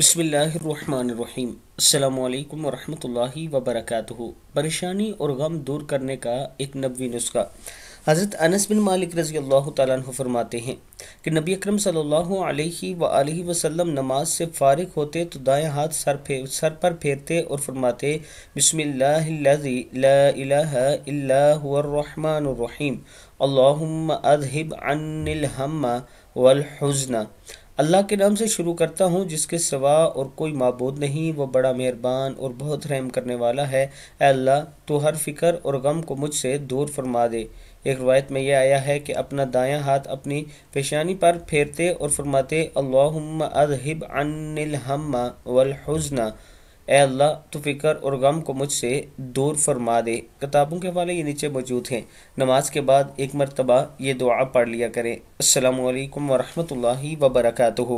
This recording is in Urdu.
بسم اللہ الرحمن الرحیم السلام علیکم ورحمت اللہ وبرکاتہ پریشانی اور غم دور کرنے کا ایک نبوی نسخہ حضرت انس بن مالک رضی اللہ تعالیٰ عنہ فرماتے ہیں کہ نبی اکرم صلی اللہ علیہ وآلہ وسلم نماز سے فارغ ہوتے تو دائیں ہاتھ سر پر پھیرتے اور فرماتے بسم اللہ لا الہ الا هو الرحمن الرحیم اللہم اذہب عن الہم والحزن اللہ کے نام سے شروع کرتا ہوں جس کے سوا اور کوئی معبود نہیں وہ بڑا مہربان اور بہت رحم کرنے والا ہے اے اللہ تو ہر فکر اور غم کو مجھ سے دور فرما دے ایک روایت میں یہ آیا ہے کہ اپنا دایاں ہاتھ اپنی پیشانی پر پھیرتے اور فرماتے اللہم اذہب عن الہم والحزن اے اللہ تو فکر اور غم کو مجھ سے دور فرما دے کتابوں کے حوالے یہ نیچے موجود ہیں نماز کے بعد ایک مرتبہ یہ دعا پڑھ لیا کریں السلام علیکم ورحمۃ اللہ وبرکاتہ